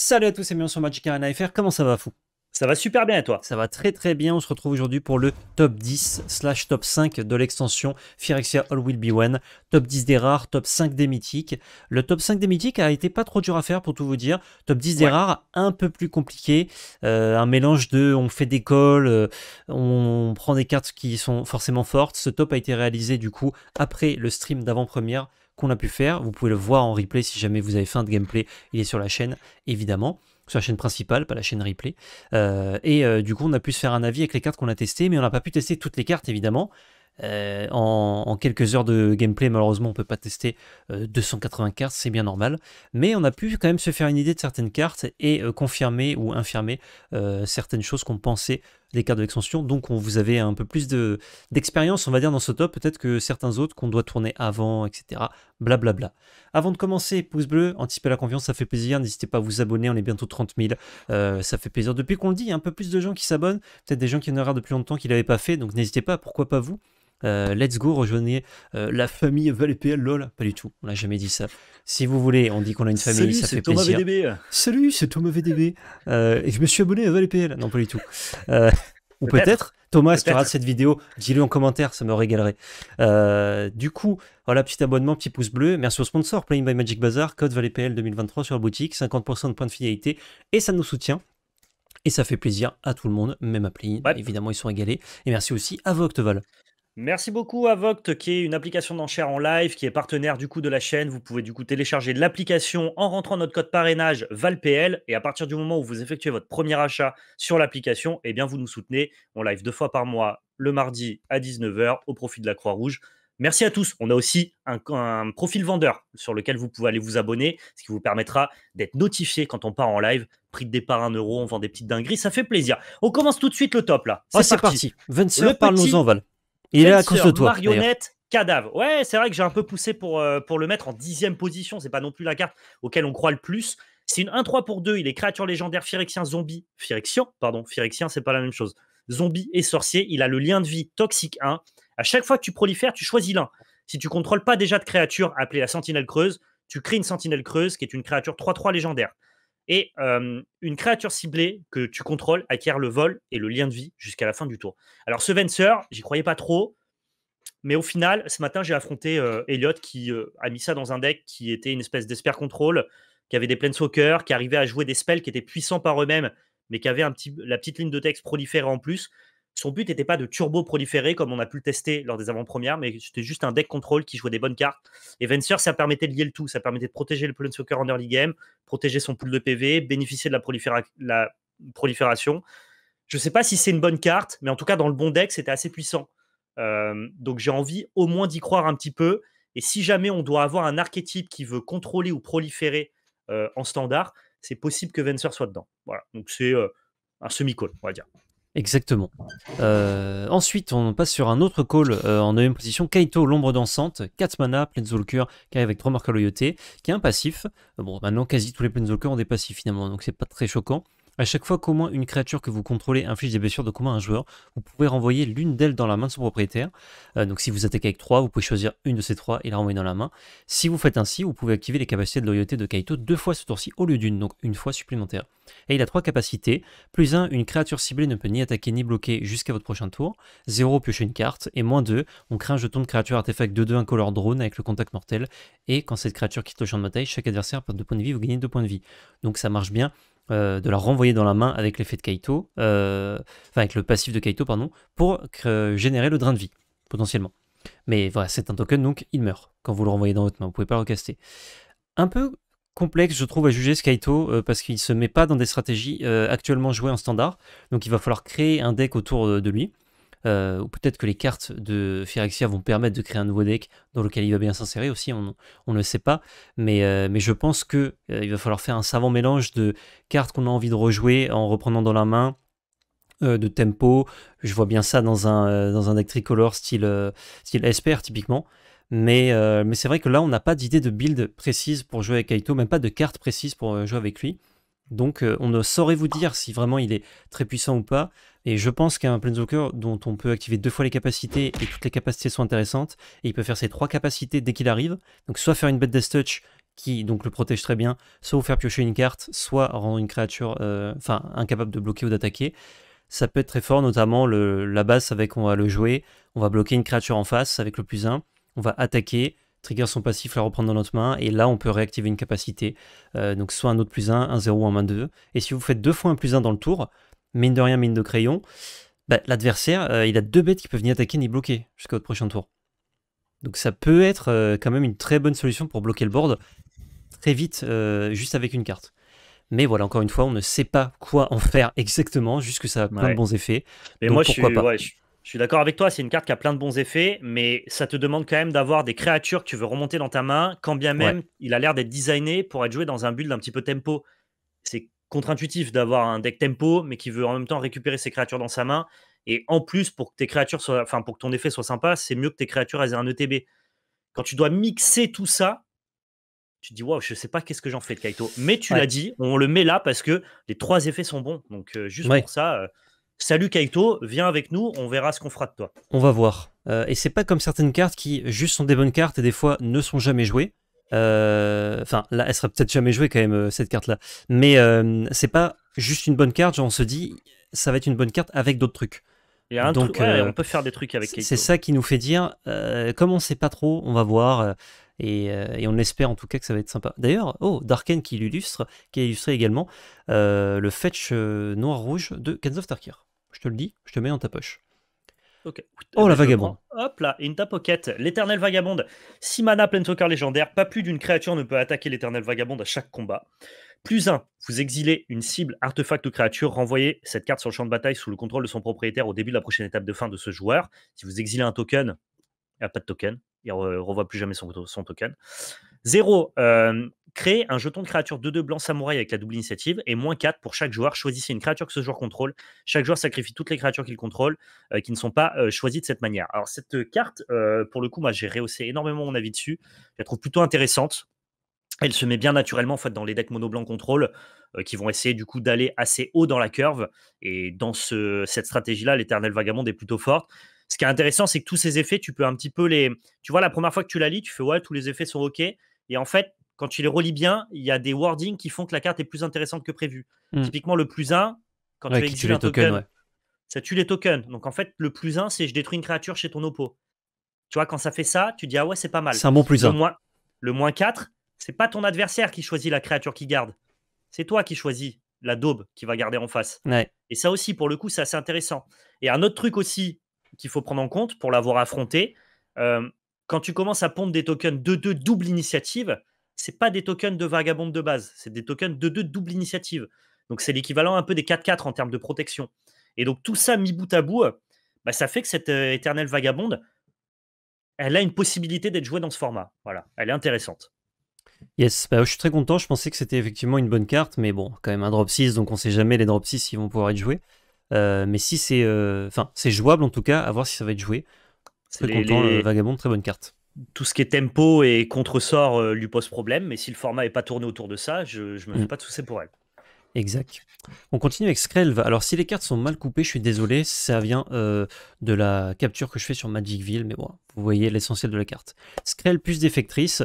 Salut à tous, c'est bienvenue sur Magic Arena FR, comment ça va fou ça va super bien et toi Ça va très très bien, on se retrouve aujourd'hui pour le top 10 slash top 5 de l'extension Phyrexia All Will Be One, top 10 des rares, top 5 des mythiques. Le top 5 des mythiques a été pas trop dur à faire pour tout vous dire, top 10 des rares un peu plus compliqué, euh, un mélange de on fait des calls, euh, on prend des cartes qui sont forcément fortes, ce top a été réalisé du coup après le stream d'avant-première qu'on a pu faire. Vous pouvez le voir en replay si jamais vous avez faim de gameplay. Il est sur la chaîne, évidemment sur la chaîne principale, pas la chaîne replay. Euh, et euh, du coup, on a pu se faire un avis avec les cartes qu'on a testées, mais on n'a pas pu tester toutes les cartes, évidemment. Euh, en, en, quelques heures de gameplay, malheureusement, on ne peut pas tester 280 cartes, c'est bien normal. Mais on a pu quand même se faire une idée de certaines cartes et confirmer ou infirmer certaines choses qu'on pensait des cartes de donc on, vous avez un peu plus d'expérience, on va dire, dans ce top, peut-être que certains autres qu'on doit tourner avant, etc. Blablabla. Avant de commencer, pouce bleu, anticipez la confiance, ça fait plaisir, n'hésitez pas à vous abonner, on est bientôt 30 000, euh, ça fait plaisir. Depuis qu'on le dit, il y a un peu plus de gens qui s'abonnent, peut-être des gens qui en auraient depuis longtemps qui ne l'avaient pas fait, donc n'hésitez pas, pourquoi pas vous euh, let's go, rejoignez euh, la famille ValPL LOL. Pas du tout, on n'a jamais dit ça. Si vous voulez, on dit qu'on a une famille, Salut, ça fait plaisir. VDB. Salut, c'est Thomas VDB. Euh, et je me suis abonné à ValPL. Non, pas du tout. ou peut-être, Thomas, si tu regardes cette vidéo, dis-le en commentaire, ça me régalerait. du coup, voilà, petit abonnement, petit pouce bleu. Merci au sponsor, Playing by Magic Bazaar, code ValPL 2023 sur la boutique, 50% de points de fidélité, et ça nous soutient. Et ça fait plaisir à tout le monde, même à Play. Évidemment, ils sont régalés. Et merci aussi à Vocteval. Merci beaucoup à Voct, qui est une application d'enchères en live, qui est partenaire du coup de la chaîne. Vous pouvez du coup télécharger l'application en rentrant notre code parrainage VALPL. Et à partir du moment où vous effectuez votre premier achat sur l'application, eh bien vous nous soutenez. On live deux fois par mois, le mardi à 19h, au profit de la Croix-Rouge. Merci à tous. On a aussi un, profil vendeur sur lequel vous pouvez aller vous abonner, ce qui vous permettra d'être notifié quand on part en live. Prix de départ 1 euro, on vend des petites dingueries, ça fait plaisir. On commence tout de suite le top là. Ah, c'est parti. parti. parle-nous-en, Val. Il est à cause de toi. Marionnette, cadavre. Ouais, c'est vrai que j'ai un peu poussé pour, euh, pour le mettre en dixième position. C'est pas non plus la carte auquel on croit le plus. C'est une 1-3 pour 2. Il est créature légendaire, Phyrexien, zombie. phyrexien pardon. Phyrexien, c'est pas la même chose. Zombie et sorcier. Il a le lien de vie toxique 1. À chaque fois que tu prolifères, tu choisis l'un. Si tu contrôles pas déjà de créature appelée la sentinelle creuse, tu crées une sentinelle creuse qui est une créature 3-3 légendaire. Et une créature ciblée que tu contrôles acquiert le vol et le lien de vie jusqu'à la fin du tour. Alors, ce Venser, j'y croyais pas trop. Mais au final, ce matin, j'ai affronté Elliot qui a mis ça dans un deck qui était une espèce d'esper contrôle qui avait des planeswalkers, qui arrivait à jouer des spells qui étaient puissants par eux-mêmes, mais qui avait un petit, la petite ligne de texte proliférée en plus. Son but n'était pas de turbo proliférer comme on a pu le tester lors des avant-premières, mais c'était juste un deck contrôle qui jouait des bonnes cartes. Et Venser, ça permettait de lier le tout. Ça permettait de protéger le Planeswalker en early game, protéger son pool de PV, bénéficier de la, prolifération. Je ne sais pas si c'est une bonne carte, mais en tout cas, dans le bon deck, c'était assez puissant. Euh, donc j'ai envie au moins d'y croire un petit peu. Et si jamais on doit avoir un archétype qui veut contrôler ou proliférer euh, en standard, c'est possible que Venser soit dedans. Voilà, donc c'est euh, un semi-call, on va dire. Exactement. Euh, ensuite, on passe sur un autre call euh, en deuxième position, Kaito, l'ombre dansante, 4 mana, Planeswalker, qui arrive avec 3 marques loyauté, qui est un passif. Euh, bon, maintenant, quasi tous les Planeswalkers ont des passifs finalement, donc c'est pas très choquant. À chaque fois qu'au moins une créature que vous contrôlez inflige des blessures de combat à un joueur, vous pouvez renvoyer l'une d'elles dans la main de son propriétaire. Euh, donc si vous attaquez avec 3, vous pouvez choisir une de ces 3 et la renvoyer dans la main. Si vous faites ainsi, vous pouvez activer les capacités de loyauté de Kaito deux fois ce tour-ci au lieu d'une, donc une fois supplémentaire. Et il a trois capacités. Plus 1, une créature ciblée ne peut ni attaquer ni bloquer jusqu'à votre prochain tour. 0, piocher une carte. Et moins 2, on crée un jeton de créature artefact 2-2 incolore drone avec le contact mortel. Et quand cette créature quitte le champ de bataille, chaque adversaire perd 2 points de vie, vous gagnez 2 points de vie. Donc ça marche bien euh, de la renvoyer dans la main avec l'effet de Kaito, euh, enfin avec le passif de Kaito, pardon, pour euh, générer le drain de vie, potentiellement. Mais voilà, c'est un token, donc il meurt quand vous le renvoyez dans votre main, vous ne pouvez pas le recaster. Un peu complexe, je trouve, à juger ce Kaito, parce qu'il ne se met pas dans des stratégies actuellement jouées en standard, donc il va falloir créer un deck autour de lui. Euh, ou peut-être que les cartes de Phyrexia vont permettre de créer un nouveau deck dans lequel il va bien s'insérer aussi, on, ne ne sait pas, mais, euh, je pense qu'il euh, va falloir faire un savant mélange de cartes qu'on a envie de rejouer en reprenant dans la main, de tempo, je vois bien ça dans un, deck tricolore style, style SPR typiquement, mais, mais c'est vrai que là on n'a pas d'idée de build précise pour jouer avec Kaito, même pas de carte précise pour jouer avec lui. Donc euh, on ne saurait vous dire si vraiment il est très puissant ou pas. Et je pense qu'un Planeswalker dont on peut activer deux fois les capacités et toutes les capacités sont intéressantes, et il peut faire ses trois capacités dès qu'il arrive. Donc soit faire une bête Death Touch qui donc le protège très bien, soit vous faire piocher une carte, soit rendre une créature euh, incapable de bloquer ou d'attaquer. Ça peut être très fort, notamment la base avec on va le jouer, on va bloquer une créature en face avec le plus 1, on va attaquer, trigger son passif, la reprendre dans notre main, et là on peut réactiver une capacité, euh, donc soit un autre plus 1, un 0 ou un main 2. Et si vous faites deux fois un plus 1 dans le tour, mine de rien, mine de crayon, bah, l'adversaire, euh, il a deux bêtes qui peuvent ni attaquer ni bloquer jusqu'à votre prochain tour. Donc ça peut être euh, quand même une très bonne solution pour bloquer le board très vite, juste avec une carte. Mais voilà, encore une fois, on ne sait pas quoi en faire exactement, juste que ça a plein de bons effets. Mais moi, pourquoi je suis, pas. Je suis d'accord avec toi, c'est une carte qui a plein de bons effets, mais ça te demande quand même d'avoir des créatures que tu veux remonter dans ta main, quand bien même il a l'air d'être designé pour être joué dans un build un petit peu tempo. C'est contre-intuitif d'avoir un deck tempo, mais qui veut en même temps récupérer ses créatures dans sa main. Et en plus, pour que tes créatures soient, enfin pour que ton effet soit sympa, c'est mieux que tes créatures aient un ETB. Quand tu dois mixer tout ça, tu te dis waouh, je sais pas qu'est-ce que j'en fais de Kaito. Mais tu l'as dit, on le met là parce que les trois effets sont bons. Donc euh, juste pour ça. Euh, Salut Kaito, viens avec nous, on verra ce qu'on fera de toi. On va voir. Euh, et c'est pas comme certaines cartes qui juste sont des bonnes cartes et des fois ne sont jamais jouées. Euh, enfin, là, elle sera peut-être jamais jouée quand même, euh, cette carte-là. Mais euh, c'est pas juste une bonne carte, on se dit, ça va être une bonne carte avec d'autres trucs. Donc, euh, on peut faire des trucs avec Kaito. C'est ça qui nous fait dire, comme on sait pas trop, on va voir. Et, on espère en tout cas que ça va être sympa. D'ailleurs, oh, Darken qui l'illustre, qui a illustré également le fetch noir-rouge de Kens of Tarkir. Je te le dis, je te mets dans ta poche. Oh la vagabonde. hop là, in ta pocket, l'éternel vagabonde. 6 mana, de soccer légendaire. Pas plus d'une créature ne peut attaquer l'éternel vagabonde à chaque combat. Plus 1, vous exilez une cible, artefact ou créature, renvoyez cette carte sur le champ de bataille sous le contrôle de son propriétaire au début de la prochaine étape de fin de ce joueur. Si vous exilez un token, il n'y a pas de token, il ne revoit plus jamais son, son token. 0, euh, Créer un jeton de créature 2-2 blanc samouraï avec la double initiative et moins 4 pour chaque joueur. Choisissez une créature que ce joueur contrôle. Chaque joueur sacrifie toutes les créatures qu'il contrôle euh, qui ne sont pas euh, choisies de cette manière. Alors, cette euh, carte, pour le coup, moi, j'ai rehaussé énormément mon avis dessus. Je la trouve plutôt intéressante. Elle se met bien naturellement fait, dans les decks mono-blanc contrôle qui vont essayer du coup d'aller assez haut dans la curve. Et dans ce, cette stratégie-là, l'éternel vagabond est plutôt forte. Ce qui est intéressant, c'est que tous ces effets, tu peux un petit peu les. Tu vois, la première fois que tu la lis, tu fais ouais, tous les effets sont OK. Et en fait, quand tu les relis bien, il y a des wordings qui font que la carte est plus intéressante que prévu. Hmm. Typiquement, le plus 1, quand tu tu exiles un token, ça tue les tokens. Donc en fait, le plus 1, c'est je détruis une créature chez ton oppo. Tu vois, quand ça fait ça, tu dis ah ouais, c'est pas mal. C'est un bon plus 1. Le moins, le moins 4, c'est pas ton adversaire qui choisit la créature qui garde. C'est toi qui choisis la daube qui va garder en face. Et ça aussi, pour le coup, c'est assez intéressant. Et un autre truc aussi qu'il faut prendre en compte pour l'avoir affronté, euh, quand tu commences à pondre des tokens de deux double initiative, c'est pas des tokens de vagabonde de base, c'est des tokens de deux double initiative. Donc c'est l'équivalent un peu des 4-4 en termes de protection. Et donc tout ça mis bout à bout, euh, bah, ça fait que cette euh, éternelle vagabonde, elle a une possibilité d'être jouée dans ce format. Voilà, elle est intéressante. Yes, bah, je suis très content. Je pensais que c'était effectivement une bonne carte, mais bon, quand même un drop 6, donc on sait jamais les drop 6 s'ils vont pouvoir être joués. Euh, mais si c'est. Enfin, c'est jouable en tout cas, à voir si ça va être joué. Très content, Vagabond, très bonne carte tout ce qui est tempo et contresort euh, lui pose problème, mais si le format n'est pas tourné autour de ça, je ne me fais mm. pas de soucis pour elle. Exact. On continue avec Skrelv. Alors si les cartes sont mal coupées, je suis désolé, ça vient euh, de la capture que je fais sur Magicville, mais bon, vous voyez l'essentiel de la carte. Skrelv plus défectrice,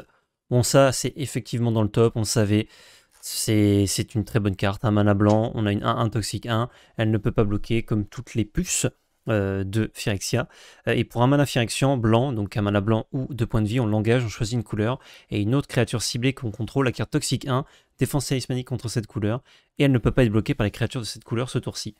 bon ça c'est effectivement dans le top, on le savait, c'est une très bonne carte, un mana blanc, on a une 1 toxique 1, elle ne peut pas bloquer comme toutes les puces. Euh, de Phyrexia. Euh, et pour un mana Phyrexian blanc, donc un mana blanc ou deux points de vie, on l'engage, on choisit une couleur et une autre créature ciblée qu'on contrôle, la carte toxique 1, défense talismanique contre cette couleur, et elle ne peut pas être bloquée par les créatures de cette couleur ce tour-ci.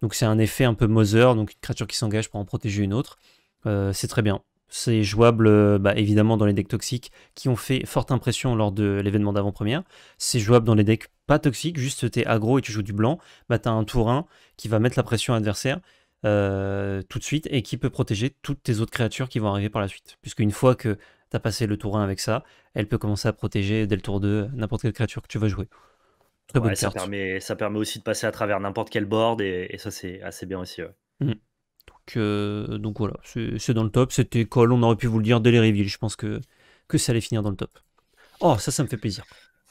Donc c'est un effet un peu Mother, donc une créature qui s'engage pour en protéger une autre. Euh, c'est très bien. C'est jouable bah, évidemment dans les decks toxiques qui ont fait forte impression lors de l'événement d'avant-première. C'est jouable dans les decks pas toxiques, juste t'es aggro et tu joues du blanc, bah t'as un tour 1 qui va mettre la pression à l'adversaire euh, tout de suite et qui peut protéger toutes tes autres créatures qui vont arriver par la suite. puisque une fois que tu as passé le tour 1 avec ça, elle peut commencer à protéger dès le tour 2 n'importe quelle créature que tu vas jouer. Très ça Permet, ça permet aussi de passer à travers n'importe quel board et, ça c'est assez bien aussi. Mm. Donc, euh, donc, voilà, c'est dans le top. C'était école on aurait pu vous le dire dès les reveals. Je pense que, que ça allait finir dans le top. Oh, ça, ça me fait plaisir.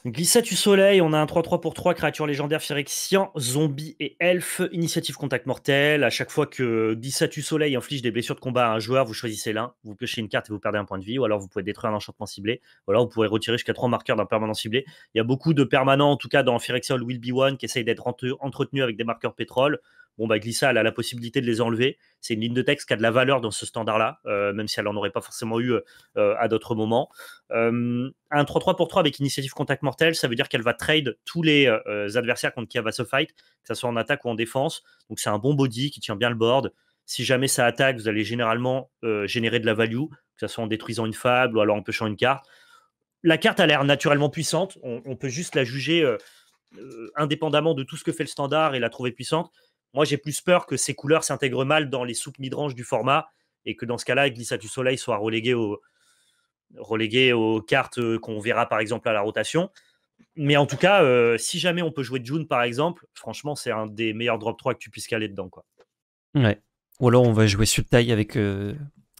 Glissatus soleil, on a un 3-3 pour 3, créatures légendaire phyrexian, zombie et elfe initiative contact mortel. À chaque fois que Glissatu soleil inflige des blessures de combat à un joueur, vous choisissez l'un, vous piochez une carte et vous perdez un point de vie, ou alors vous pouvez détruire un enchantement ciblé, ou alors vous pouvez retirer jusqu'à 3 marqueurs d'un permanent ciblé. Il y a beaucoup de permanents, en tout cas dans Phyrexian Will Be One, qui essayent d'être entretenus avec des marqueurs pétrole. Bon, bah, Glissa, a la possibilité de les enlever. C'est une ligne de texte qui a de la valeur dans ce standard-là, euh, même si elle n'en aurait pas forcément eu euh, euh, à d'autres moments. un 3-3 pour 3 avec initiative contact mortel, ça veut dire qu'elle va trade tous les adversaires contre qui elle va se fight, que ce soit en attaque ou en défense. Donc, c'est un bon body qui tient bien le board. Si jamais ça attaque, vous allez généralement générer de la value, que ce soit en détruisant une fable ou alors en pêchant une carte. La carte a l'air naturellement puissante. on, peut juste la juger indépendamment de tout ce que fait le standard et la trouver puissante. Moi, j'ai plus peur que ces couleurs s'intègrent mal dans les soupes midranges du format et que dans ce cas-là, Glissa du Soleil soit relégué, au, relégué aux cartes euh, qu'on verra par exemple à la rotation. Mais en tout cas, euh, si jamais on peut jouer June par exemple, franchement, c'est un des meilleurs drop 3 que tu puisses caler dedans. Quoi. Ouais. Ou alors on va jouer sur taille avec euh,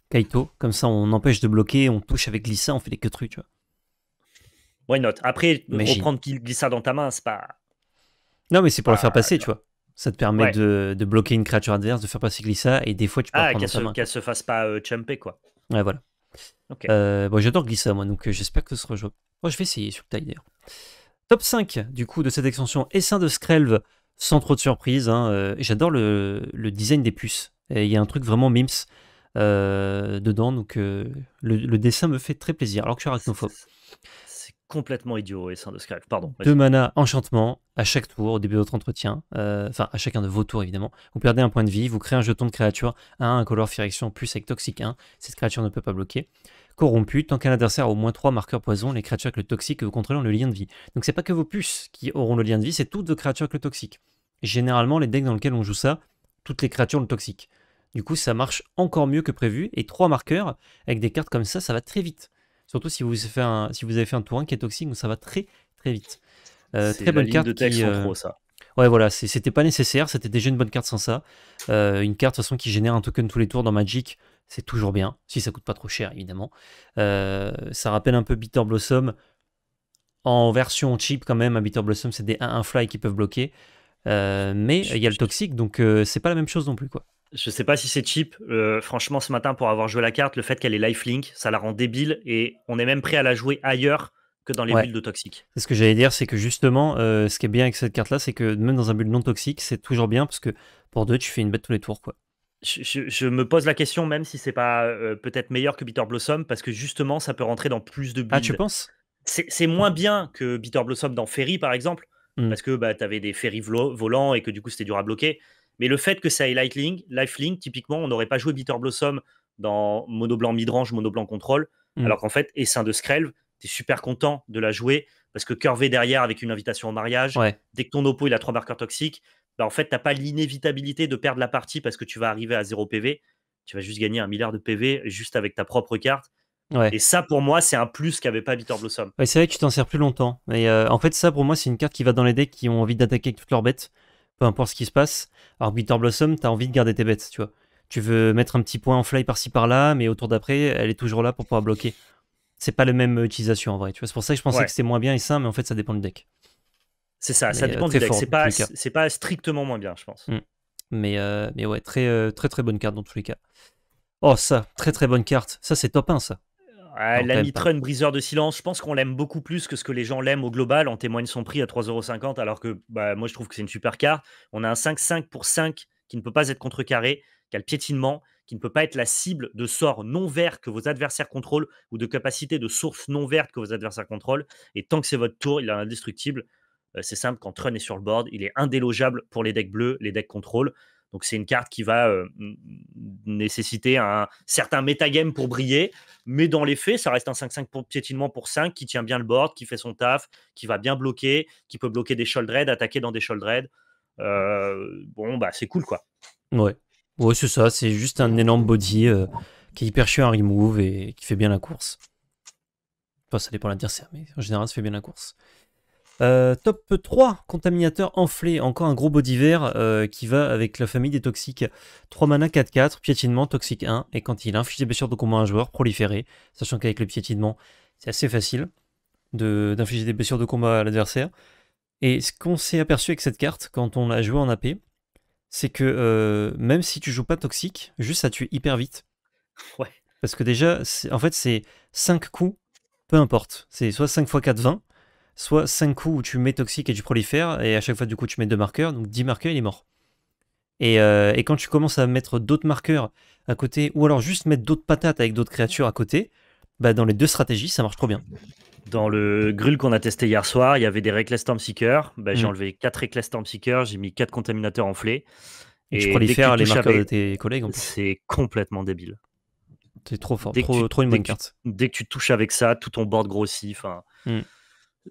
Kaito, comme ça on empêche de bloquer, on touche avec Glissa, on fait des queues trucs, tu vois. Why not Après, reprendre Glissa dans ta main, c'est pas. Non, mais c'est pour le faire passer, tu vois. Ça te permet de, de, bloquer une créature adverse, de faire passer Glissa, et des fois tu peux ah, qu'elle se, se fasse pas euh, chumper, quoi. Ouais, voilà. Ok. Euh, bon, j'adore Glissa, moi, donc euh, j'espère que ce sera jouable. Moi, oh, je vais essayer sur le taille, d'ailleurs. Top 5, du coup, de cette extension, Essain de Skrelv, sans trop de surprise. Hein, euh, j'adore le, le, design des puces. Il y a un truc vraiment mims dedans, donc le, le, dessin me fait très plaisir, alors que je suis arachnophobe complètement idiot et sans de scratch. Pardon. Deux mana enchantement à chaque tour, au début de votre entretien, euh, enfin à chacun de vos tours évidemment. Vous perdez un point de vie, vous créez un jeton de créature à un color Firection plus avec toxique 1. Cette créature ne peut pas bloquer. Corrompu, tant qu'un adversaire a au moins 3 marqueurs poison, les créatures avec le toxique que vous contrôlez ont le lien de vie. Donc c'est pas que vos puces qui auront le lien de vie, c'est toutes vos créatures avec le toxique. Généralement, les decks dans lesquels on joue ça, toutes les créatures ont le toxique. Du coup, ça marche encore mieux que prévu, et 3 marqueurs avec des cartes comme ça, ça va très vite. Surtout si vous, avez fait un tour 1 qui est toxique, ça va très très vite. très bonne carte. ça. Ouais, voilà, c'était pas nécessaire, c'était déjà une bonne carte sans ça. Euh, une carte, de toute façon, qui génère un token tous les tours dans Magic, c'est toujours bien, si ça coûte pas trop cher, évidemment. Euh, ça rappelle un peu Bitter Blossom. En version cheap, quand même, Bitter Blossom, c'est des 1 fly qui peuvent bloquer. Euh, mais il y a le toxique, donc c'est pas la même chose non plus, quoi. Je sais pas si c'est cheap. Euh, franchement, ce matin, pour avoir joué la carte, le fait qu'elle est lifelink, ça la rend débile et on est même prêt à la jouer ailleurs que dans les builds de toxique. ce que j'allais dire, c'est que justement, euh, ce qui est bien avec cette carte-là, c'est que même dans un build non toxique, c'est toujours bien parce que pour deux, tu fais une bête tous les tours, quoi. Je, me pose la question, même si c'est pas euh, peut-être meilleur que Bitter Blossom, parce que justement, ça peut rentrer dans plus de builds. Ah, tu penses C'est moins bien que Bitter Blossom dans Ferry, par exemple, hmm. parce que bah, tu avais des ferry volants et que du coup, c'était dur à bloquer. Mais le fait que ça ait Lightlink, typiquement, on n'aurait pas joué Bitter Blossom dans mono blanc midrange, mono blanc contrôle, mm. alors qu'en fait, Essaim de Skrelv, tu es super content de la jouer parce que curvé derrière avec une invitation au mariage, dès que ton oppo il a trois marqueurs toxiques, bah en fait, tu pas l'inévitabilité de perdre la partie parce que tu vas arriver à 0 PV. Tu vas juste gagner un milliard de PV juste avec ta propre carte. Et ça, pour moi, c'est un plus qu'avait pas Bitter Blossom. c'est vrai que tu t'en sers plus longtemps. Mais euh, en fait, ça, pour moi, c'est une carte qui va dans les decks qui ont envie d'attaquer toutes leurs bêtes peu importe ce qui se passe, alors Bitter Blossom, t'as envie de garder tes bêtes, tu vois. Tu veux mettre un petit point en fly par-ci par-là, mais au tour d'après, elle est toujours là pour pouvoir bloquer. C'est pas la même utilisation en vrai, tu vois. C'est pour ça que je pensais que c'était moins bien et ça, mais en fait, ça dépend du deck. C'est ça, ça euh, dépend du deck. C'est pas, strictement moins bien, je pense. Mm. Mais, euh, mais ouais, très, euh, très très bonne carte dans tous les cas. Oh, ça, très très bonne carte. Ça, c'est top 1, ça. L'ami briseur de silence, je pense qu'on l'aime beaucoup plus que ce que les gens l'aiment au global. En témoigne son prix à 3,50€, alors que bah, moi je trouve que c'est une super carte. On a un 5-5 pour 5 qui ne peut pas être contrecarré, qui a le piétinement, qui ne peut pas être la cible de sorts non verts que vos adversaires contrôlent ou de capacités de sources non vertes que vos adversaires contrôlent. Et tant que c'est votre tour, il est indestructible. Euh, c'est simple, quand Trun est sur le board, il est indélogeable pour les decks bleus, les decks contrôle. Donc c'est une carte qui va euh, nécessiter un certain metagame pour briller, mais dans les faits, ça reste un 5-5 pour, piétinement pour 5 qui tient bien le board, qui fait son taf, qui va bien bloquer, qui peut bloquer des shoulder raids, attaquer dans des shoulder raids. Euh, bon, bah c'est cool quoi. Ouais, c'est ça, c'est juste un énorme body euh, qui est hyper chiant à remove et qui fait bien la course. Enfin, ça dépend de l'adversaire, mais en général, ça fait bien la course. Euh, top 3, contaminateur enflé, encore un gros body vert euh, qui va avec la famille des toxiques. 3 mana 4-4, piétinement, toxique 1, et quand il inflige des blessures de combat à un joueur, proliférer, sachant qu'avec le piétinement, c'est assez facile d'infliger des blessures de combat à l'adversaire. Et ce qu'on s'est aperçu avec cette carte quand on l'a joué en AP, c'est que euh, même si tu joues pas toxique, juste ça tue hyper vite. Ouais. Parce que déjà, en fait, c'est 5 coups, peu importe. C'est soit 5 x 4, 20, soit 5 coups où tu mets toxique et tu prolifères, et à chaque fois du coup tu mets 2 marqueurs, donc 10 marqueurs, il est mort. Et, euh, et quand tu commences à mettre d'autres marqueurs à côté, ou alors juste mettre d'autres patates avec d'autres créatures à côté, bah dans les deux stratégies, ça marche trop bien. Dans le grul qu'on a testé hier soir, il y avait des Reckless Stormseeker. Bah, J'ai hmm. enlevé 4 Reckless Stormseeker, j'ai mis 4 contaminateurs en Et, tu prolifères les marqueurs de tes collègues. C'est complètement débile. C'est trop fort, trop, une bonne carte. dès que tu touches avec ça, tout ton board grossit. Enfin, hmm.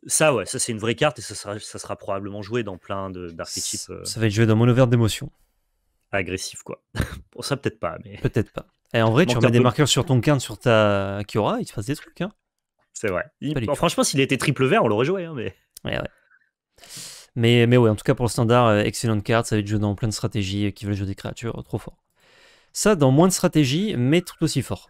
Ça, ouais, ça c'est une vraie carte et ça sera, probablement joué dans plein d'archétypes. Euh, ça va être joué dans mono d'émotion. Agressif, quoi. Pour ça, peut-être pas. Mais... Peut-être pas. Et en vrai, tu remets des marqueurs sur ton quinte, sur ta Kiora, il te fasse des trucs. Hein. C'est vrai. franchement, s'il était triple vert, on l'aurait joué. Hein, mais... Ouais, ouais. Mais, mais ouais, en tout cas, pour le standard, euh, excellente carte. Ça va être joué dans plein de stratégies euh, qui veulent jouer des créatures trop fort. Ça, dans moins de stratégies, mais tout aussi fort.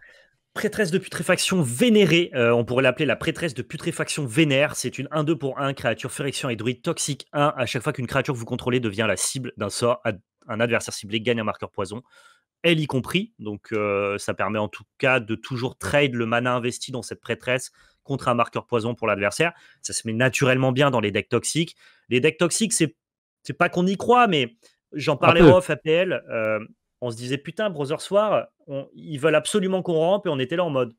Prêtresse de putréfaction vénérée, euh, on pourrait l'appeler la prêtresse de putréfaction vénère. C'est une 1-2 pour 1, créature férection et druide toxique 1. À chaque fois qu'une créature que vous contrôlez devient la cible d'un sort, un adversaire ciblé gagne un marqueur poison, elle y compris. Donc euh, ça permet en tout cas de toujours trade le mana investi dans cette prêtresse contre un marqueur poison pour l'adversaire. Ça se met naturellement bien dans les decks toxiques. Les decks toxiques, c'est pas qu'on y croit, mais j'en parlais off APL on se disait putain, Brother Soir, ils veulent absolument qu'on rampe et on était là en mode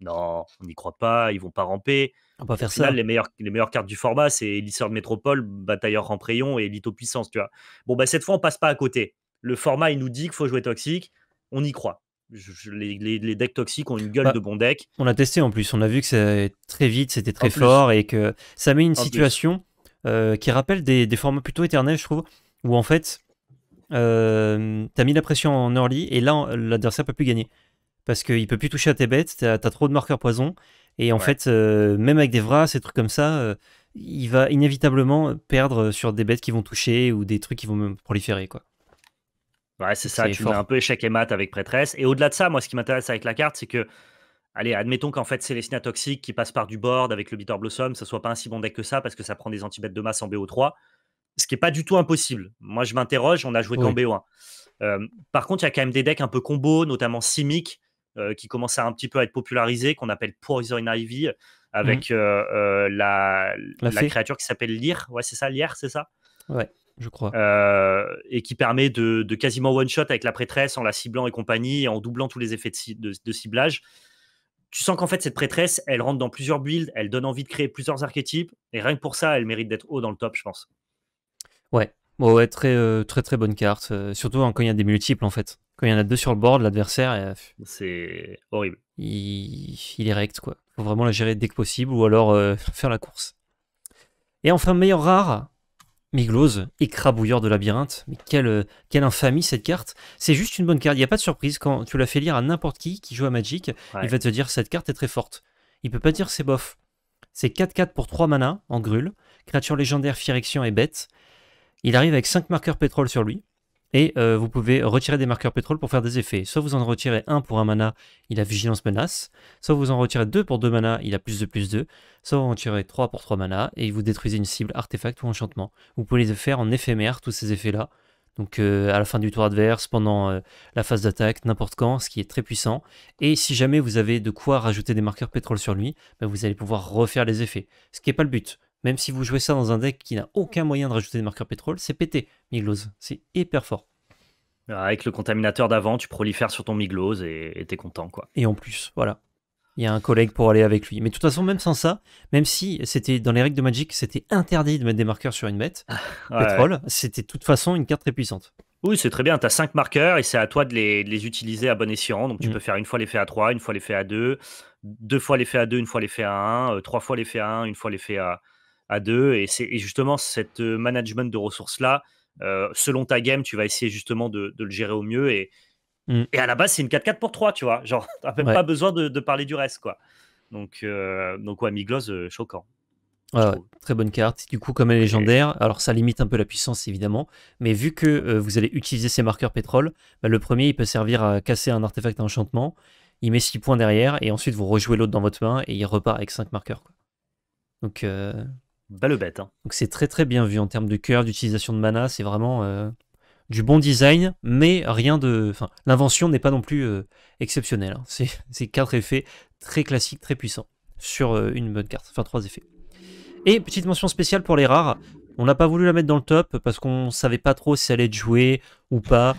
non, on n'y croit pas, ils vont pas ramper. On va faire ça. Les meilleures, cartes du format, c'est Lisseur de Métropole, Batailleur Ramprayon et Lito Puissance, tu vois. Bon, bah, cette fois, on passe pas à côté. Le format, il nous dit qu'il faut jouer toxique, on y croit. les, decks toxiques ont une gueule bah, de bon deck. On a testé en plus, on a vu que c'est très vite, c'était très fort et que ça met une situation euh, qui rappelle des, des formats plutôt éternels, je trouve, où en fait, euh, t'as mis la pression en early et là l'adversaire peut plus gagner parce qu'il peut plus toucher à tes bêtes, t'as trop de marqueurs poison et en fait euh, même avec des vrais ces trucs comme ça, euh, il va inévitablement perdre sur des bêtes qui vont toucher ou des trucs qui vont proliférer quoi. Ouais c'est ça, tu fais un peu échec et mat avec prêtresse et au-delà de ça, moi ce qui m'intéresse avec la carte c'est que Allez, admettons qu'en fait, c'est les toxiques qui passent par du board avec le Bitter Blossom, ça soit pas un si bon deck que ça parce que ça prend des anti-bêtes de masse en BO3 ce qui n'est pas du tout impossible. Moi, je m'interroge, on a joué en BO1 euh, par contre, il y a quand même des decks un peu combo, notamment Simic, euh, qui commence à un petit peu à être popularisé, qu'on appelle Poison Ivy, avec mhm. euh, la, créature qui s'appelle Lyre. Ouais, c'est ça, Lyre, c'est ça Ouais, je crois. et qui permet de, quasiment one-shot avec la prêtresse en la ciblant et compagnie, en doublant tous les effets de ciblage. Tu sens qu'en fait, cette prêtresse, elle rentre dans plusieurs builds, elle donne envie de créer plusieurs archétypes, et rien que pour ça, elle mérite d'être haut dans le top, je pense. Ouais, bon, ouais très, euh, très très bonne carte. Euh, surtout hein, quand il y a des multiples en fait. Quand il y en a deux sur le board, l'adversaire. Euh, c'est horrible. Il... est rect quoi. Faut vraiment la gérer dès que possible ou alors faire la course. Et enfin, meilleur rare, Miglose, écrabouilleur de labyrinthe. Mais quelle, quelle infamie cette carte. C'est juste une bonne carte. Il n'y a pas de surprise. Quand tu la fais lire à n'importe qui qui joue à Magic, il va te dire cette carte est très forte. Il peut pas dire c'est bof. C'est 4-4 pour 3 mana en grûle. Créature légendaire, Firection et bête. Il arrive avec 5 marqueurs pétrole sur lui. Et euh, vous pouvez retirer des marqueurs pétrole pour faire des effets. Soit vous en retirez un pour un mana, il a vigilance menace. Soit vous en retirez deux pour deux mana, il a plus de plus 2. Soit vous en retirez trois pour trois mana et vous détruisez une cible, artefact ou enchantement. Vous pouvez les faire en éphémère, tous ces effets-là. Donc euh, à la fin du tour adverse, pendant euh, la phase d'attaque, n'importe quand, ce qui est très puissant. Et si jamais vous avez de quoi rajouter des marqueurs pétrole sur lui, bah, vous allez pouvoir refaire les effets. Ce qui n'est pas le but. Même si vous jouez ça dans un deck qui n'a aucun moyen de rajouter des marqueurs pétrole, c'est pété, Miglose. C'est hyper fort. Ah, avec le contaminateur d'avant, tu prolifères sur ton Miglose et t'es content. quoi. Et en plus, voilà. Il y a un collègue pour aller avec lui. Mais de toute façon, même sans ça, même si c'était dans les règles de Magic, c'était interdit de mettre des marqueurs sur une bête, ah, pétrole, c'était de toute façon une carte très puissante. Oui, c'est très bien. Tu as 5 marqueurs et c'est à toi de les, utiliser à bon escient. Donc, tu mm. peux faire une fois l'effet à 3, une fois l'effet à 2, deux fois l'effet à 2, une fois l'effet à 1, euh, trois fois l'effet à 1, une fois l'effet à, à deux. Et c'est justement cette euh, management de ressources-là, euh, selon ta game, tu vas essayer justement de, le gérer au mieux. Et, mmh. et à la base, c'est une 4-4 pour 3, tu vois. Genre, t'as même pas besoin de, parler du reste, quoi. Donc, euh, donc ouais, Miglos, choquant. très bonne carte. Du coup, comme elle est légendaire, alors ça limite un peu la puissance évidemment, mais vu que vous allez utiliser ces marqueurs pétrole, bah, le premier il peut servir à casser un artefact d'enchantement. il met 6 points derrière, et ensuite vous rejouez l'autre dans votre main et il repart avec 5 marqueurs. Quoi. Donc belle bête. Hein. Donc c'est très très bien vu en termes de cœur, d'utilisation de mana. C'est vraiment euh, du bon design, mais rien de. Enfin, l'invention n'est pas non plus euh, exceptionnelle. Hein. C'est quatre effets très classiques, très puissants sur euh, une bonne carte. Enfin, trois effets. Et petite mention spéciale pour les rares. On n'a pas voulu la mettre dans le top parce qu'on savait pas trop si elle allait être jouée ou pas.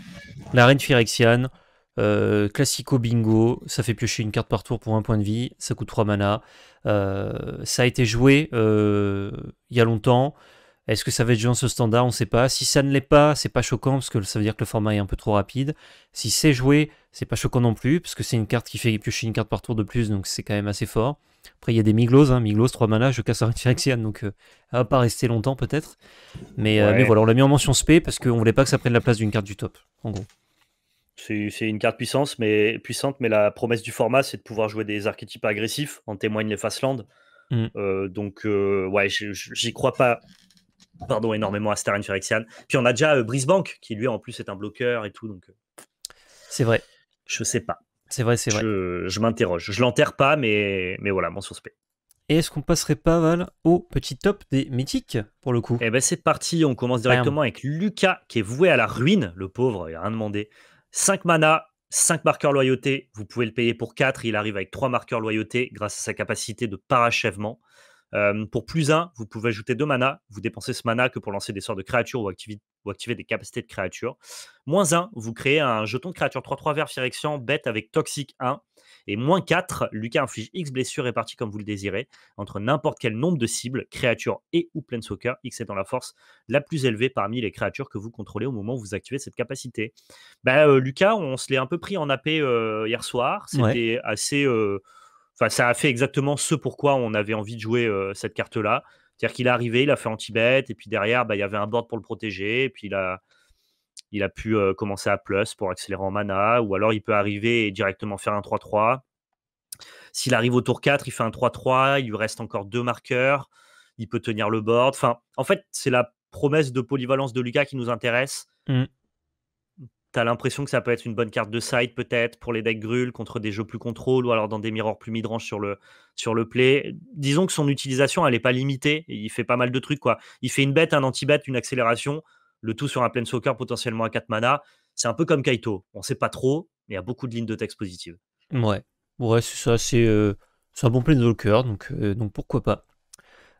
La reine Phyrexiane. Euh, classico bingo, ça fait piocher une carte par tour pour un point de vie, ça coûte 3 mana. Euh, ça a été joué euh, il y a longtemps. Est-ce que ça va être joué en ce standard On ne sait pas. Si ça ne l'est pas, c'est pas choquant parce que ça veut dire que le format est un peu trop rapide. Si c'est joué, c'est pas choquant non plus parce que c'est une carte qui fait piocher une carte par tour de plus, donc c'est quand même assez fort. Après, il y a des Miglos, hein, Miglos 3 mana, je casse un Phyrexian, donc ça elle va pas rester longtemps peut-être. Mais, voilà, on l'a mis en mention SP parce qu'on voulait pas que ça prenne la place d'une carte du top, en gros. C'est une carte puissance, mais, puissante, mais la promesse du format, c'est de pouvoir jouer des archétypes agressifs, en témoignent les Fastland. Mm. Euh, donc, euh, ouais, j'y crois pas pardon, énormément à Star Ferexian. Puis on a déjà euh, Brisbank, qui lui, en plus, est un bloqueur et tout. Donc, C'est vrai. Je sais pas. C'est vrai, c'est vrai. Je m'interroge. Je l'enterre pas, mais, mais voilà, mon suspect. Et est-ce qu'on passerait pas, Val, au petit top des mythiques, pour le coup Eh ben c'est parti, on commence directement avec Lucas, qui est voué à la ruine, le pauvre, il a rien demandé. 5 mana, 5 marqueurs loyauté. Vous pouvez le payer pour 4. Il arrive avec 3 marqueurs loyauté grâce à sa capacité de parachèvement. Euh, pour plus 1, vous pouvez ajouter 2 mana. Vous dépensez ce mana que pour lancer des sorts de créatures ou, activer, des capacités de créatures. Moins 1, vous créez un jeton de créature 3-3 vert Firexian bête avec Toxic 1. Et moins 4, Lucas inflige X blessures réparties comme vous le désirez, entre n'importe quel nombre de cibles, créatures et ou planeswalker, X étant la force la plus élevée parmi les créatures que vous contrôlez au moment où vous activez cette capacité. Bah, euh, Lucas, on se l'est un peu pris en AP euh, hier soir. C'était assez. Euh, enfin, ça a fait exactement ce pourquoi on avait envie de jouer cette carte-là. C'est-à-dire qu'il est arrivé, il a fait anti-bête, et puis derrière, bah, il y avait un board pour le protéger, et puis il a il a pu euh, commencer à plus pour accélérer en mana, ou alors il peut arriver et directement faire un 3-3. S'il arrive au tour 4, il fait un 3-3, il lui reste encore deux marqueurs, il peut tenir le board. Enfin, en fait, c'est la promesse de polyvalence de Lucas qui nous intéresse. Tu mm. T'as l'impression que ça peut être une bonne carte de side, peut-être, pour les decks grules, contre des jeux plus contrôle, ou alors dans des miroirs plus midrange sur le, sur le play. Disons que son utilisation, elle n'est pas limitée. Il fait pas mal de trucs, quoi. Il fait une bête, un anti-bête, une accélération le tout sur un plein soccer potentiellement à 4 mana. C'est un peu comme Kaito. On ne sait pas trop, mais il y a beaucoup de lignes de texte positives. Ouais, ouais c'est ça. C'est euh, un bon plein donc, euh, donc pourquoi pas.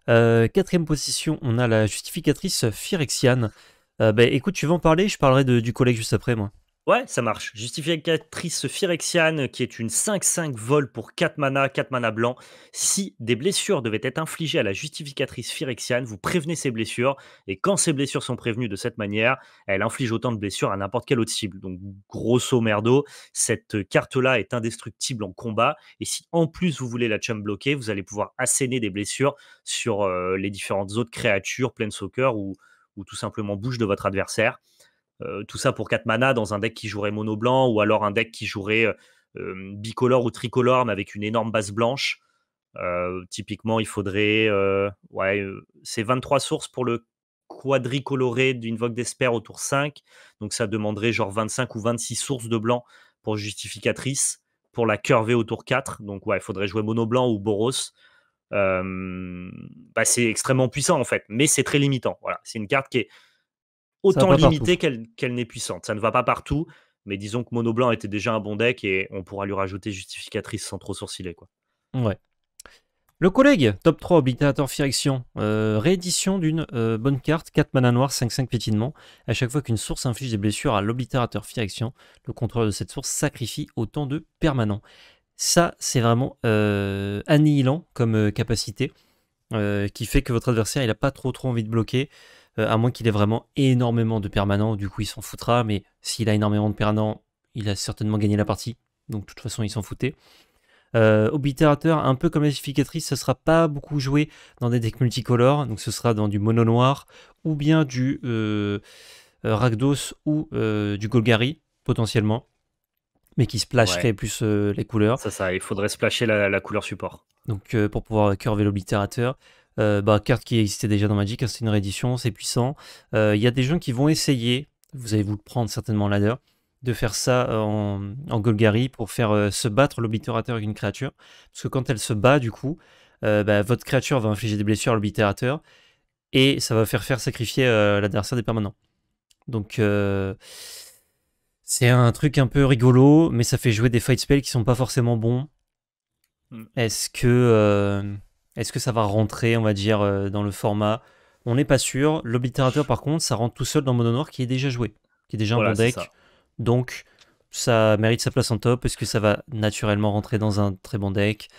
Euh, quatrième position, on a la justificatrice Phyrexian. Ben écoute, tu vas en parler Je parlerai du collègue juste après, moi. Ouais, ça marche. Justificatrice Phyrexiane, qui est une 5-5 vol pour 4 mana, 4 mana blanc. Si des blessures devaient être infligées à la justificatrice Phyrexiane, vous prévenez ces blessures. Et quand ces blessures sont prévenues de cette manière, elle inflige autant de blessures à n'importe quelle autre cible. Donc, grosso merdo, cette carte-là est indestructible en combat. Et si en plus vous voulez la chum bloquer, vous allez pouvoir asséner des blessures sur euh, les différentes autres créatures, soccer ou, ou tout simplement bouche de votre adversaire tout ça pour 4 mana dans un deck qui jouerait mono blanc ou alors un deck qui jouerait bicolore ou tricolore mais avec une énorme base blanche. typiquement, il faudrait. ouais, c'est 23 sources pour le quadricoloré d'une Vogue d'Esper autour tour 5. Donc ça demanderait genre 25 ou 26 sources de blanc pour justificatrice, pour la curvée au tour 4. Donc ouais, il faudrait jouer mono blanc ou Boros. Bah, c'est extrêmement puissant en fait, mais c'est très limitant. Voilà, c'est une carte qui est autant limité qu'elle n'est puissante. Ça ne va pas partout, mais disons que Mono Blanc était déjà un bon deck et on pourra lui rajouter justificatrice sans trop sourciller. Quoi. Ouais. Le collègue, top 3, Obliterator Firection, euh, réédition d'une euh, bonne carte, 4 mana noir, 5-5 pétinement. À chaque fois qu'une source inflige des blessures à l'Obliterator Firection, le contrôleur de cette source sacrifie autant de permanents. Ça, c'est vraiment euh, annihilant comme capacité, qui fait que votre adversaire, il n'a pas trop trop envie de bloquer. Euh, à moins qu'il ait vraiment énormément de permanents, du coup il s'en foutra, mais s'il a énormément de permanents, il a certainement gagné la partie, donc de toute façon il s'en foutait. Euh, oblitérateur, un peu comme ce ça sera pas beaucoup joué dans des decks multicolores, donc ce sera dans du mono noir, ou bien du euh, euh, Ragdos ou du Golgari, potentiellement, mais qui splasherait plus les couleurs. Ça, ça, il faudrait splasher la, la couleur support. Donc pour pouvoir curver l'oblitérateur carte euh, bah, qui existait déjà dans Magic, hein, c'est une réédition, c'est puissant. Euh, il y a des gens qui vont essayer, vous allez vous le prendre certainement ladder, de faire ça euh, en, Golgari pour faire se battre l'oblitérateur avec une créature. Parce que quand elle se bat, du coup, bah, votre créature va infliger des blessures à l'oblitérateur et ça va faire faire sacrifier l'adversaire des permanents. Donc. c'est un truc un peu rigolo, mais ça fait jouer des fight spells qui sont pas forcément bons. Mm. Est-ce que est-ce que ça va rentrer, on va dire, euh, dans le format On n'est pas sûr. L'oblitérateur, par contre, ça rentre tout seul dans Mono Noir qui est déjà joué, qui est déjà un bon deck. Donc, ça mérite sa place en top Est-ce que ça va naturellement rentrer dans un très bon deck.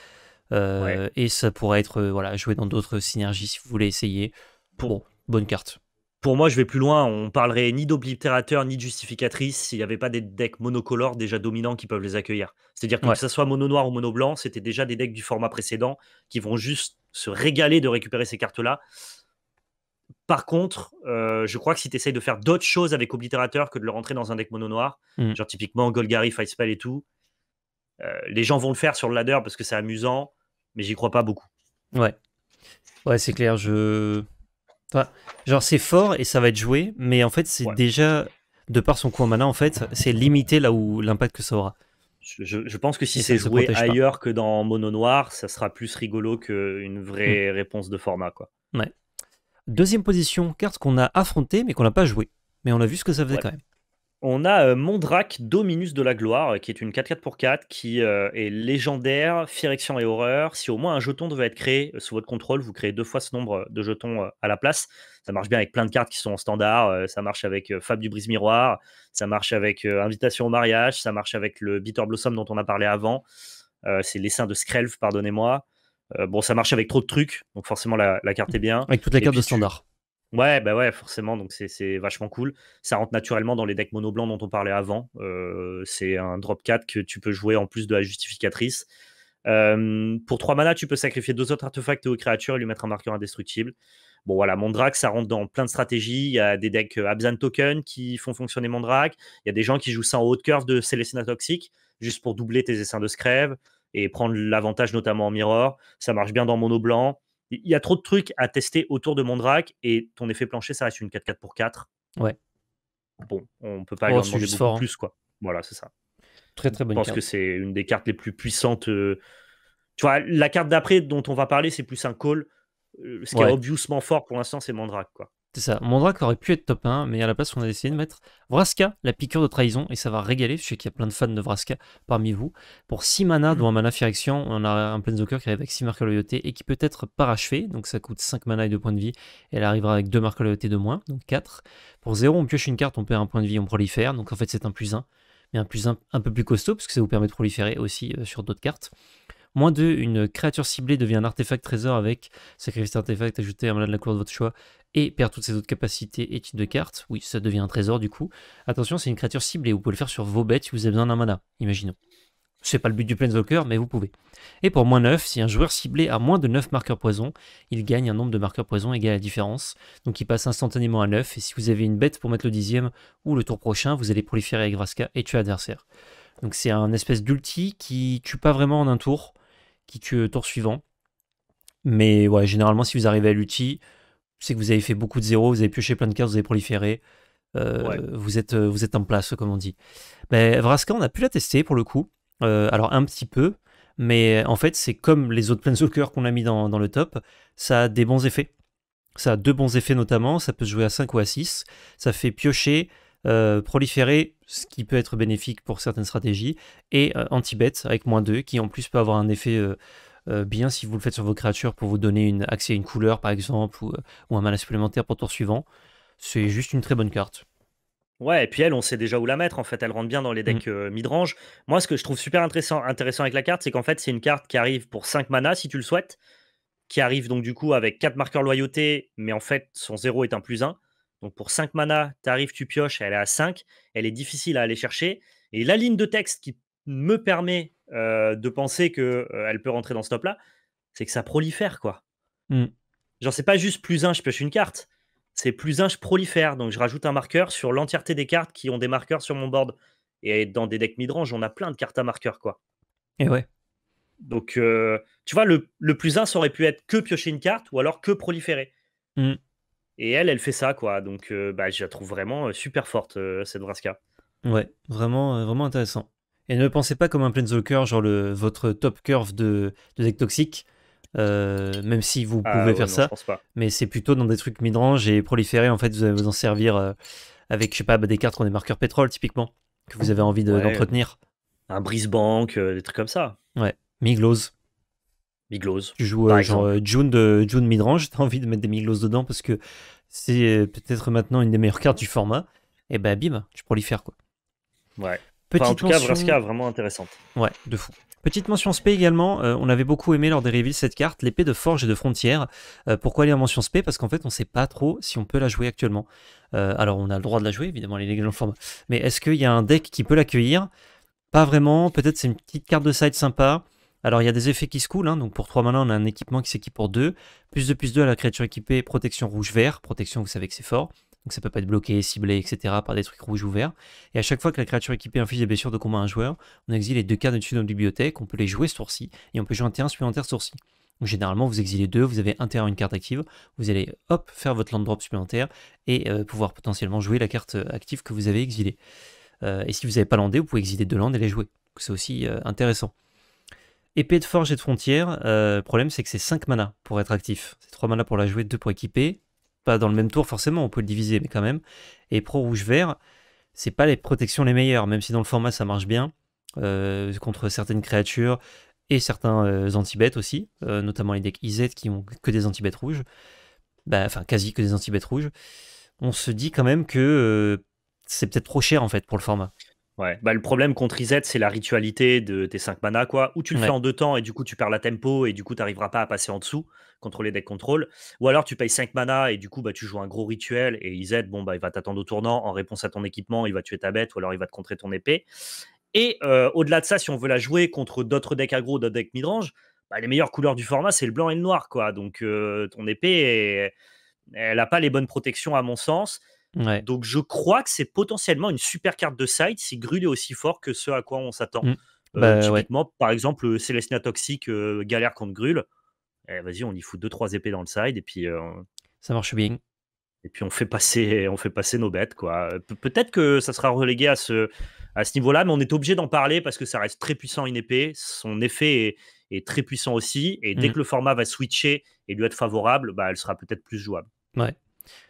Euh, et ça pourrait être euh, voilà, joué dans d'autres synergies si vous voulez essayer. Bon, bonne carte pour moi, je vais plus loin. On parlerait ni d'oblitérateur ni de justificatrice s'il n'y avait pas des decks monocolores déjà dominants qui peuvent les accueillir. C'est-à-dire que, que ce soit mono noir ou mono blanc, c'était déjà des decks du format précédent qui vont juste se régaler de récupérer ces cartes-là. Par contre, euh, je crois que si tu essayes de faire d'autres choses avec oblitérateur que de le rentrer dans un deck mono noir, mm. genre typiquement Golgari, Fight et tout, euh, les gens vont le faire sur le ladder parce que c'est amusant, mais j'y crois pas beaucoup. Ouais. Ouais, c'est clair. Je genre, c'est fort et ça va être joué, mais en fait, c'est déjà, de par son coup en mana, en fait, c'est limité là où l'impact que ça aura. Je, pense que si c'est joué ailleurs que dans Mono Noir, ça sera plus rigolo qu'une vraie mm. réponse de format. Quoi. Deuxième position, carte qu'on a affrontée mais qu'on n'a pas jouée. Mais on a vu ce que ça faisait quand même. On a euh, Mondrak, Dominus de la Gloire, euh, qui est une 4-4 pour 4 qui euh, est légendaire, Firection et Horreur. Si au moins un jeton devait être créé sous votre contrôle, vous créez deux fois ce nombre de jetons à la place. Ça marche bien avec plein de cartes qui sont en standard. ça marche avec Fab du Brise Miroir. Ça marche avec Invitation au mariage. Ça marche avec le Bitter Blossom dont on a parlé avant. C'est l'essai de Skrelv, pardonnez-moi. bon, ça marche avec trop de trucs, donc forcément la, carte est bien. Avec toutes les cartes de standard. Ouais, bah ouais, forcément, donc c'est vachement cool. Ça rentre naturellement dans les decks mono blanc dont on parlait avant. Euh, c'est un drop 4 que tu peux jouer en plus de la justificatrice. Euh, pour 3 mana, tu peux sacrifier deux autres artefacts aux créatures et lui mettre un marqueur indestructible. Bon voilà, Mondrak, ça rentre dans plein de stratégies. Il y a des decks euh, Abzan Token qui font fonctionner Mondrak. Il y a des gens qui jouent ça en haute curve de Célestina Toxique, juste pour doubler tes essaims de Scrave et prendre l'avantage notamment en Mirror. Ça marche bien dans Mono Blanc il y a trop de trucs à tester autour de Mondrak et ton effet plancher, ça reste une 4-4 pour 4. Ouais. Bon, on peut pas oh, aller hein. plus, quoi. Voilà, c'est ça. Très, très bonne Je pense que c'est une des cartes les plus puissantes. Euh, tu vois, la carte d'après dont on va parler, c'est plus un call. Euh, ce qui est obviously fort pour l'instant, c'est Mondrak quoi. C'est ça, Mondrak aurait pu être top 1, mais à la place on a décidé de mettre Vraska, la piqûre de trahison, et ça va régaler, je sais qu'il y a plein de fans de Vraska parmi vous. Pour 6 mana, mhm. dont un mana firection, on a un Planeswalker qui arrive avec 6 marques loyauté et qui peut être parachevé, donc ça coûte 5 mana et 2 points de vie, et elle arrivera avec 2 marques loyauté de moins, donc 4. Pour 0, on pioche une carte, on perd un point de vie, on prolifère, donc en fait c'est un plus 1, mais un plus 1 un peu plus costaud, parce que ça vous permet de proliférer aussi euh, sur d'autres cartes. Moins 2, une créature ciblée devient un artefact trésor avec sacrifice artefact, ajouté un malade de la cour de votre choix et perd toutes ses autres capacités et types de cartes, oui, ça devient un trésor du coup. Attention, c'est une créature ciblée, vous pouvez le faire sur vos bêtes si vous avez besoin d'un mana, imaginons. C'est pas le but du Planeswalker, mais vous pouvez. Et pour moins 9, si un joueur ciblé a moins de 9 marqueurs poison, il gagne un nombre de marqueurs poison égal à la différence. Donc il passe instantanément à 9, et si vous avez une bête pour mettre le dixième ou le tour prochain, vous allez proliférer avec Vraska et tuer adversaire. Donc c'est un espèce d'ulti qui tue pas vraiment en un tour, qui tue euh, tour suivant. Mais ouais, généralement si vous arrivez à l'ulti, c'est que vous avez fait beaucoup de zéros, vous avez pioché plein de cartes, vous avez proliféré. Euh, vous, êtes, euh, vous êtes en place, comme on dit. Mais Vraska, on a pu la tester pour le coup. Euh, alors, un petit peu. Mais en fait, c'est comme les autres Planeswalkers qu'on a mis dans, le top. Ça a des bons effets. Ça a deux bons effets notamment. Ça peut se jouer à 5 ou à 6. Ça fait piocher, proliférer, ce qui peut être bénéfique pour certaines stratégies. Et anti-bet avec moins 2, qui en plus peut avoir un effet euh, bien si vous le faites sur vos créatures pour vous donner une, accès à une couleur par exemple ou, euh, un mana supplémentaire pour le tour suivant. C'est juste une très bonne carte. Ouais, et puis elle, on sait déjà où la mettre. En fait, elle rentre bien dans les decks mm. euh, midrange. Moi, ce que je trouve super intéressant, intéressant avec la carte, c'est qu'en fait, c'est une carte qui arrive pour 5 mana si tu le souhaites, qui arrive donc du coup avec 4 marqueurs loyauté, mais en fait, son 0 est un plus 1. Donc pour 5 mana, tu arrives, tu pioches, elle est à 5, elle est difficile à aller chercher. Et la ligne de texte qui me permet euh, de penser qu'elle euh, elle peut rentrer dans ce top-là, c'est que ça prolifère, quoi. Mm. Genre, c'est pas juste plus 1, je pioche une carte. C'est plus 1, je prolifère. Donc, je rajoute un marqueur sur l'entièreté des cartes qui ont des marqueurs sur mon board. Et dans des decks midrange, on a plein de cartes à marqueur, quoi. Et ouais. Donc, euh, tu vois, le, plus 1, ça aurait pu être que piocher une carte ou alors que proliférer. Mm. Et elle, elle fait ça, quoi. Donc, bah, je la trouve vraiment super forte, cette Vraska. Ouais, vraiment, vraiment intéressant. Et ne pensez pas comme un Planeswalker, genre le, votre top curve de, deck toxique, euh, même si vous pouvez ah faire ça. mais c'est plutôt dans des trucs midrange et proliférer, en fait, vous allez vous en servir euh, avec, je sais pas, bah, des cartes qui ont des marqueurs pétrole, typiquement, que vous avez envie d'entretenir. Un brise euh, des trucs comme ça. Ouais, Miglose. Miglose. Tu joues genre June, de, June midrange, t'as envie de mettre des miglose dedans parce que c'est peut-être maintenant une des meilleures cartes du format. Et bah bim, tu prolifères quoi. Ouais. Petite en tout mention... cas, Vraska, vraiment intéressante. Ouais, de fou. Petite mention spé également, euh, on avait beaucoup aimé lors des reveals cette carte, l'épée de forge et de frontière. Pourquoi euh, pourquoi aller en mention SP Parce qu'en fait, on ne sait pas trop si on peut la jouer actuellement. Euh, alors, on a le droit de la jouer, évidemment, elle est légale en forme. Mais est-ce qu'il y a un deck qui peut l'accueillir Pas vraiment, peut-être c'est une petite carte de side sympa. Alors, il y a des effets qui se coulent, hein. donc pour 3 mana, on a un équipement qui s'équipe pour 2. Plus de plus 2 à la créature équipée, protection rouge-vert, protection, vous savez que c'est fort. Donc ça peut pas être bloqué, ciblé, etc. par des trucs rouges ou verts. Et à chaque fois que la créature équipée inflige des blessures de combat à un joueur, on exile les deux cartes dessus de notre bibliothèque, on peut les jouer ce ci et on peut jouer un terrain supplémentaire ce ci Donc généralement, vous exilez deux, vous avez un terrain, une carte active, vous allez hop, faire votre land drop supplémentaire et euh, pouvoir potentiellement jouer la carte euh, active que vous avez exilée. Euh, et si vous n'avez pas landé, vous pouvez exiler deux landes et les jouer. C'est aussi intéressant. Épée de forge et de frontière, le problème c'est que c'est 5 mana pour être actif. C'est 3 mana pour la jouer, 2 pour équiper pas dans le même tour forcément, on peut le diviser, mais quand même. Et pro rouge-vert, c'est pas les protections les meilleures, même si dans le format ça marche bien, euh, contre certaines créatures et certains euh, anti-bêtes aussi, euh, notamment les decks IZ qui ont que des anti-bêtes rouges, bah, enfin quasi que des anti-bêtes rouges. On se dit quand même que c'est peut-être trop cher en fait pour le format. Ouais. Bah, le problème contre Izet, c'est la ritualité de tes 5 mana, quoi. Ou tu le fais en deux temps et du coup tu perds la tempo et du coup tu n'arriveras pas à passer en dessous contre les decks contrôle. Ou alors tu payes 5 mana et du coup bah, tu joues un gros rituel et Izet, bon, bah, il va t'attendre au tournant en réponse à ton équipement, il va tuer ta bête ou alors il va te contrer ton épée. Et euh, au-delà de ça, si on veut la jouer contre d'autres decks aggro, d'autres decks midrange, bah, les meilleures couleurs du format, c'est le blanc et le noir, quoi. Donc euh, ton épée, elle n'a pas les bonnes protections à mon sens. Donc je crois que c'est potentiellement une super carte de side si Grul est aussi fort que ce à quoi on s'attend. Mm. Euh, bah, par exemple, Célestina Toxique euh, galère contre Grul. Eh, vas-y, on y fout 2-3 épées dans le side et puis. Euh, ça marche bien. Et puis on fait passer, on fait passer nos bêtes. quoi. Peut-être que ça sera relégué à ce, niveau-là, mais on est obligé d'en parler parce que ça reste très puissant une épée. Son effet est, très puissant aussi. Et dès mm. que le format va switcher et lui être favorable, bah, elle sera peut-être plus jouable. Ouais.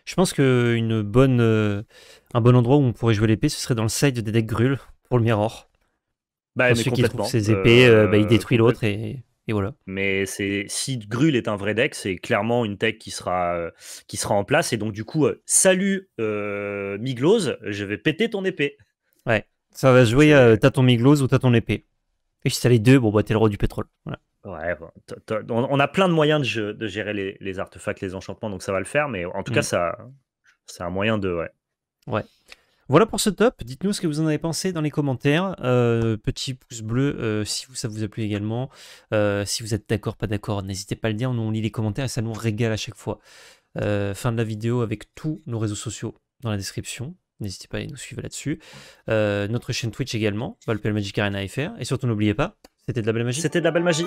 Je pense qu'une bonne, euh, un bon endroit où on pourrait jouer l'épée, ce serait dans le side des decks Grul pour le Mirror. Bah, celui qui trouve ses épées, euh, bah, il euh, détruit l'autre et, voilà. Mais si Grul est un vrai deck, c'est clairement une tech qui sera, qui sera en place. Et donc, du coup, salut Miglose, je vais péter ton épée. Ouais, ça va jouer t'as ton Miglose ou t'as ton épée. Et si t'as les deux, bon, bah, t'es le roi du pétrole. Voilà. Ouais, on a plein de moyens de, gérer les, artefacts, les enchantements, donc ça va le faire, mais en tout cas, mm. c'est un moyen de. Ouais. Voilà pour ce top. Dites-nous ce que vous en avez pensé dans les commentaires. Euh, petit pouce bleu euh, si vous, ça vous a plu également. Euh, si vous êtes d'accord, pas d'accord, n'hésitez pas à le dire. on lit les commentaires et ça nous régale à chaque fois. fin de la vidéo avec tous nos réseaux sociaux dans la description. N'hésitez pas à nous suivre là-dessus. notre chaîne Twitch également, Valpel Magic Arena FR. Et surtout, n'oubliez pas, c'était de la belle magie. C'était de la belle magie.